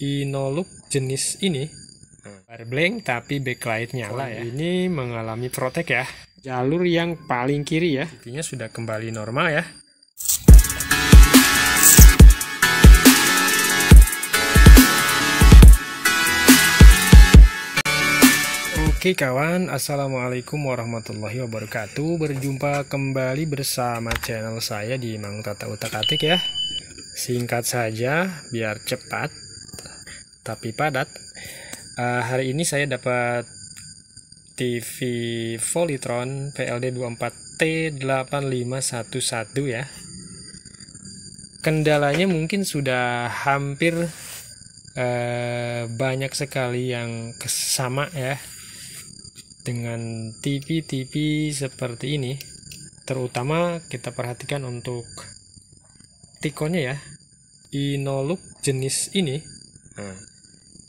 Inolux jenis ini hmm. blank tapi backlight nyala ya. Ini mengalami protek ya. Jalur yang paling kiri ya. Intinya sudah kembali normal ya. Oke kawan, Assalamualaikum warahmatullahi wabarakatuh Berjumpa kembali bersama channel saya di Mang Tata Utak Atik ya Singkat saja, biar cepat tapi padat. Uh, hari ini saya dapat TV Volitron PLD 24T8511 ya. Kendalanya mungkin sudah hampir uh, banyak sekali yang sama ya dengan TV-TV seperti ini. Terutama kita perhatikan untuk tikonnya ya. Inolux jenis ini. Nah,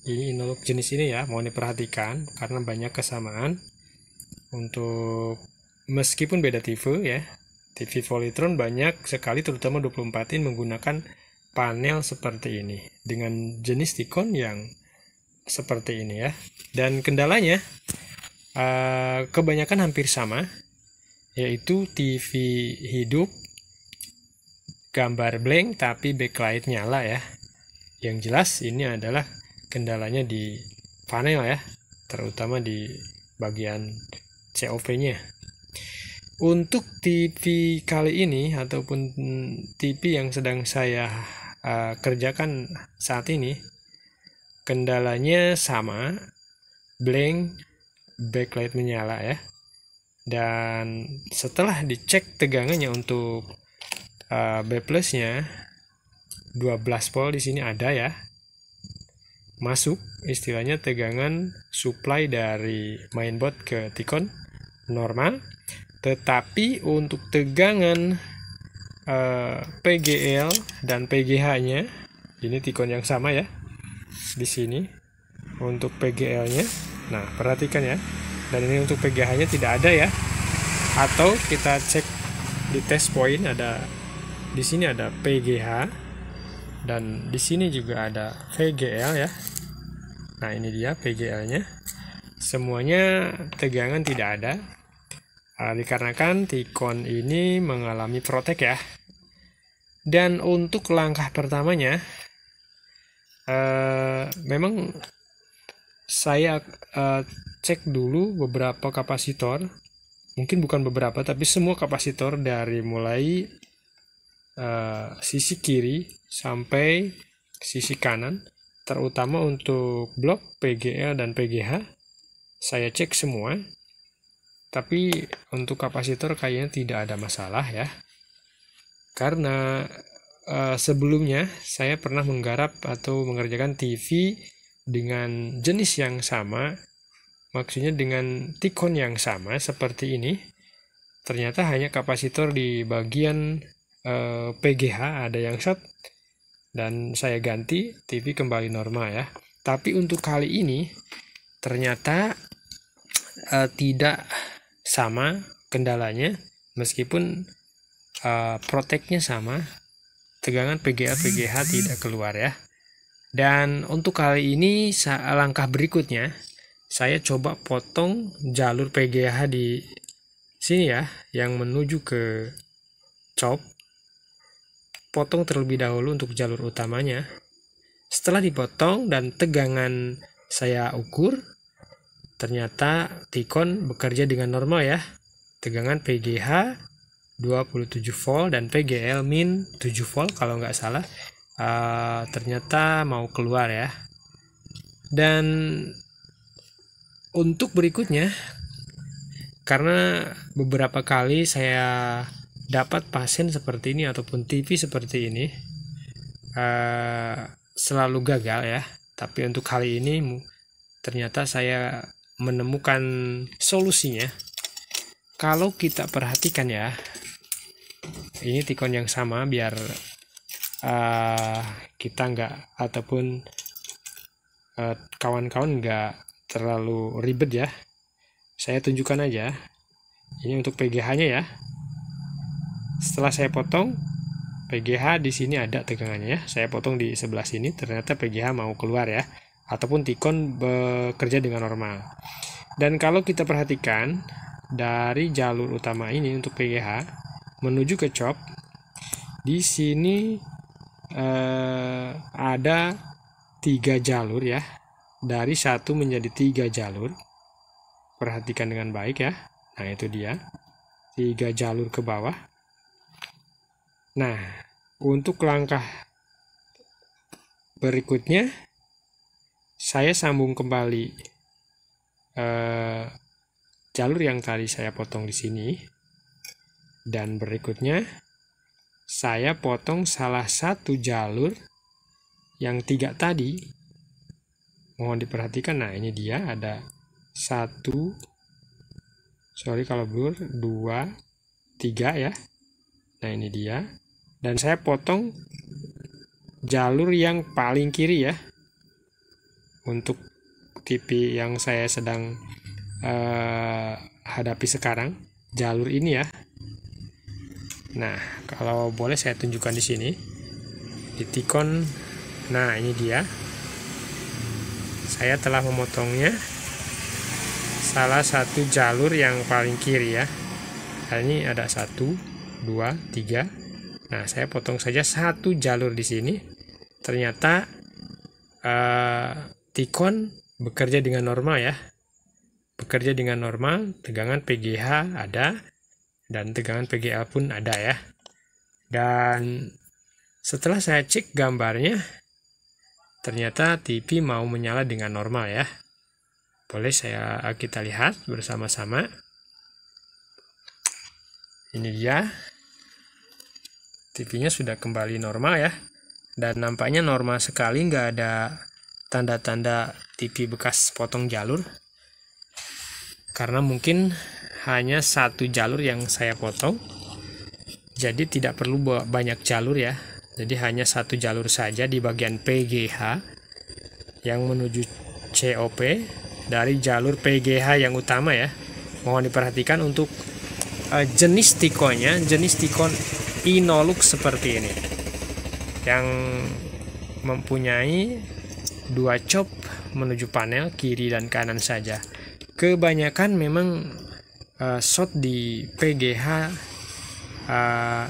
ini inolog jenis ini ya mohon diperhatikan karena banyak kesamaan untuk meskipun beda tipe ya TV Volitron banyak sekali terutama 24 in menggunakan panel seperti ini dengan jenis tikon yang seperti ini ya dan kendalanya eh, kebanyakan hampir sama yaitu TV hidup gambar blank tapi backlight nyala ya yang jelas ini adalah kendalanya di panel ya terutama di bagian COV-nya. Untuk TV kali ini ataupun TV yang sedang saya uh, kerjakan saat ini, kendalanya sama, blank, backlight menyala ya. Dan setelah dicek tegangannya untuk uh, B plusnya 12 volt di sini ada ya masuk istilahnya tegangan supply dari mainboard ke tikon normal tetapi untuk tegangan eh, PGL dan PGH nya ini tikon yang sama ya di sini untuk PGL nya nah perhatikan ya dan ini untuk PGH nya tidak ada ya atau kita cek di test point ada di sini ada PGH dan di sini juga ada VGL ya Nah, ini dia pgl nya Semuanya tegangan tidak ada. Nah, dikarenakan tikon ini mengalami protek ya. Dan untuk langkah pertamanya, uh, memang saya uh, cek dulu beberapa kapasitor. Mungkin bukan beberapa, tapi semua kapasitor dari mulai uh, sisi kiri sampai sisi kanan terutama untuk blok PGL dan PGH saya cek semua tapi untuk kapasitor kayaknya tidak ada masalah ya karena uh, sebelumnya saya pernah menggarap atau mengerjakan TV dengan jenis yang sama maksudnya dengan tikon yang sama seperti ini ternyata hanya kapasitor di bagian PGH eh, ada yang short dan saya ganti TV kembali normal ya. Tapi untuk kali ini ternyata uh, tidak sama kendalanya meskipun uh, proteknya sama, tegangan PGA PGH tidak keluar ya. Dan untuk kali ini langkah berikutnya saya coba potong jalur PGH di sini ya yang menuju ke chop potong terlebih dahulu untuk jalur utamanya. Setelah dipotong dan tegangan saya ukur, ternyata Tikon bekerja dengan normal ya. Tegangan PGH 27 volt dan PGL min 7 volt kalau nggak salah. Uh, ternyata mau keluar ya. Dan untuk berikutnya, karena beberapa kali saya dapat pasien seperti ini ataupun TV seperti ini uh, selalu gagal ya. Tapi untuk kali ini ternyata saya menemukan solusinya. Kalau kita perhatikan ya, ini tikon yang sama biar uh, kita nggak ataupun kawan eh, kawan-kawan nggak terlalu ribet ya. Saya tunjukkan aja. Ini untuk PGH-nya ya setelah saya potong PGH di sini ada tegangannya ya. Saya potong di sebelah sini ternyata PGH mau keluar ya ataupun tikon bekerja dengan normal. Dan kalau kita perhatikan dari jalur utama ini untuk PGH menuju ke chop di sini eh, ada tiga jalur ya. Dari satu menjadi tiga jalur. Perhatikan dengan baik ya. Nah, itu dia. Tiga jalur ke bawah Nah, untuk langkah berikutnya, saya sambung kembali eh, jalur yang tadi saya potong di sini, dan berikutnya saya potong salah satu jalur yang tiga tadi. Mohon diperhatikan, nah ini dia ada satu, sorry kalau blur, dua, tiga ya. Nah ini dia dan saya potong jalur yang paling kiri ya untuk TV yang saya sedang eh, hadapi sekarang jalur ini ya nah kalau boleh saya tunjukkan di sini di tikon nah ini dia saya telah memotongnya salah satu jalur yang paling kiri ya nah, ini ada satu dua tiga Nah, saya potong saja satu jalur di sini. Ternyata uh, eh, tikon bekerja dengan normal ya. Bekerja dengan normal, tegangan PGH ada dan tegangan PGA pun ada ya. Dan setelah saya cek gambarnya, ternyata TV mau menyala dengan normal ya. Boleh saya kita lihat bersama-sama. Ini dia TV-nya sudah kembali normal ya. Dan nampaknya normal sekali, nggak ada tanda-tanda TV bekas potong jalur. Karena mungkin hanya satu jalur yang saya potong. Jadi tidak perlu banyak jalur ya. Jadi hanya satu jalur saja di bagian PGH yang menuju COP dari jalur PGH yang utama ya. Mohon diperhatikan untuk uh, jenis tikonya, jenis tikon Inolux seperti ini yang mempunyai dua chop menuju panel kiri dan kanan saja kebanyakan memang uh, shot di PGH uh, eh,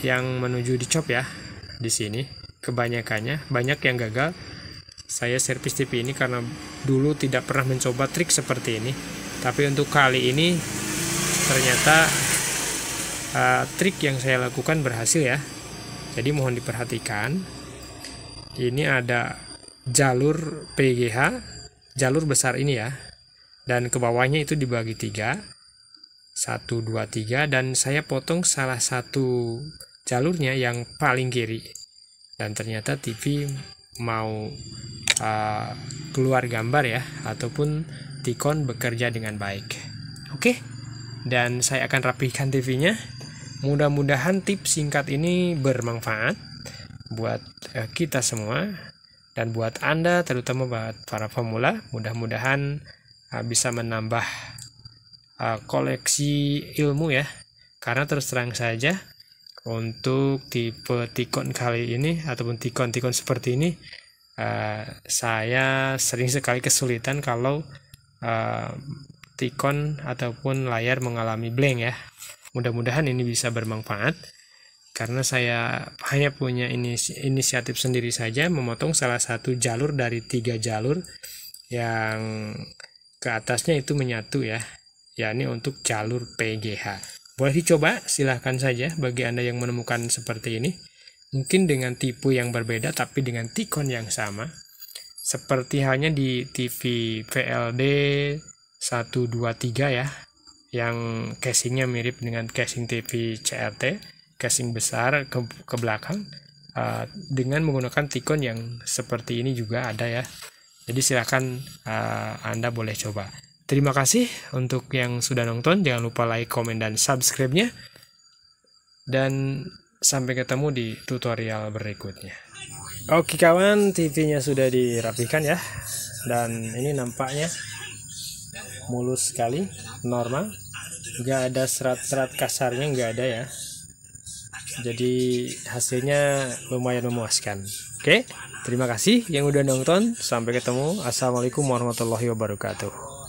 yang menuju di chop ya di sini kebanyakannya banyak yang gagal saya servis TV ini karena dulu tidak pernah mencoba trik seperti ini tapi untuk kali ini ternyata Eh, trik yang saya lakukan berhasil ya jadi mohon diperhatikan ini ada jalur PGH jalur besar ini ya dan ke bawahnya itu dibagi tiga satu dua tiga dan saya potong salah satu jalurnya yang paling kiri dan ternyata TV mau uh, keluar gambar ya ataupun tikon bekerja dengan baik oke okay? dan saya akan rapihkan TV-nya Mudah-mudahan tips singkat ini bermanfaat buat eh, kita semua dan buat Anda terutama buat para pemula. Mudah-mudahan eh, bisa menambah eh, koleksi ilmu ya. Karena terus terang saja untuk tipe tikon kali ini ataupun tikon-tikon seperti ini Uh, saya sering sekali kesulitan kalau uh, tikon ataupun layar mengalami blank ya Mudah-mudahan ini bisa bermanfaat karena saya hanya punya inis inisiatif sendiri saja memotong salah satu jalur dari tiga jalur yang ke atasnya itu menyatu ya yakni untuk jalur PGH boleh dicoba silahkan saja bagi anda yang menemukan seperti ini mungkin dengan tipe yang berbeda tapi dengan tikon yang sama seperti halnya di TV VLD 123 ya yang casingnya mirip dengan casing TV CRT, casing besar ke, ke belakang uh, dengan menggunakan tikon yang seperti ini juga ada ya. Jadi silahkan uh, Anda boleh coba. Terima kasih untuk yang sudah nonton. Jangan lupa like, komen, dan subscribe-nya. Dan sampai ketemu di tutorial berikutnya. Oke kawan, TV-nya sudah dirapikan ya. Dan ini nampaknya mulus sekali normal nggak ada serat-serat kasarnya nggak ada ya jadi hasilnya lumayan memuaskan oke terima kasih yang udah nonton sampai ketemu assalamualaikum warahmatullahi wabarakatuh